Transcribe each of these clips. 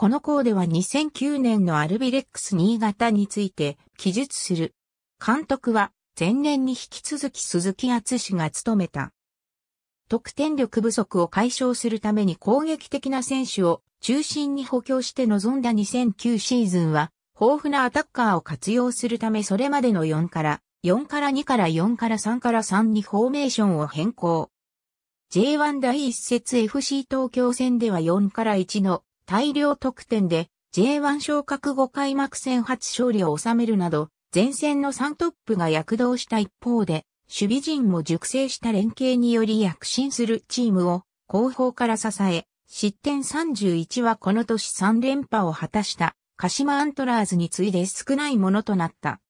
この項では2009年のアルビレックス新潟について記述する。監督は前年に引き続き鈴木厚氏が務めた。得点力不足を解消するために攻撃的な選手を中心に補強して臨んだ2009シーズンは、豊富なアタッカーを活用するためそれまでの4から、4から2から4から3から3にフォーメーションを変更。J1 第1節 FC 東京戦では4から1の大量得点で J1 昇格5開幕戦初勝利を収めるなど、前線の3トップが躍動した一方で、守備陣も熟成した連携により躍進するチームを後方から支え、失点31はこの年3連覇を果たした鹿島アントラーズに次いで少ないものとなった。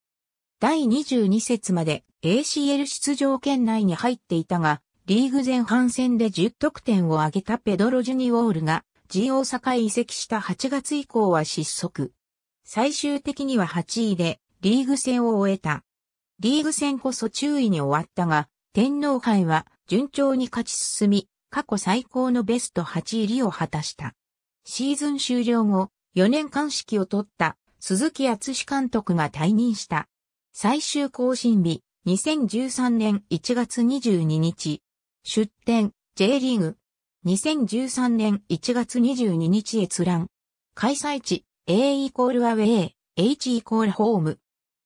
第22節まで ACL 出場圏内に入っていたが、リーグ前半戦で10得点を挙げたペドロ・ジュニウォールが G 大阪へ移籍した8月以降は失速。最終的には8位でリーグ戦を終えた。リーグ戦こそ注意に終わったが、天皇杯は順調に勝ち進み、過去最高のベスト8入りを果たした。シーズン終了後、4年間指揮を取った鈴木厚監督が退任した。最終更新日、2013年1月22日。出展、J リーグ、2013年1月22日閲覧。開催地、A イコールアウェイ、H イコールホーム。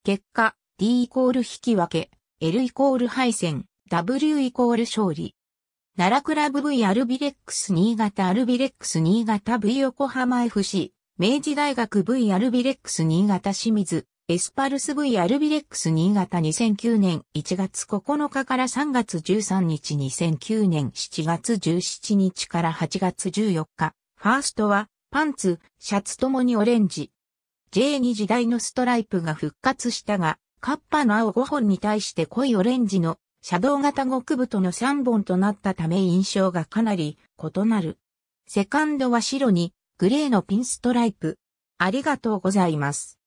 結果、D イコール引き分け、L イコール敗戦、W イコール勝利。奈良クラブ V アルビレックス新潟アルビレックス新潟 V 横浜 FC、明治大学 V アルビレックス新潟清水、エスパルス V アルビレックス新潟2009年1月9日から3月13日2009年7月17日から8月14日。ファーストはパンツ、シャツともにオレンジ。J2 時代のストライプが復活したが、カッパの青5本に対して濃いオレンジのシャドウ型極太の3本となったため印象がかなり異なる。セカンドは白にグレーのピンストライプ。ありがとうございます。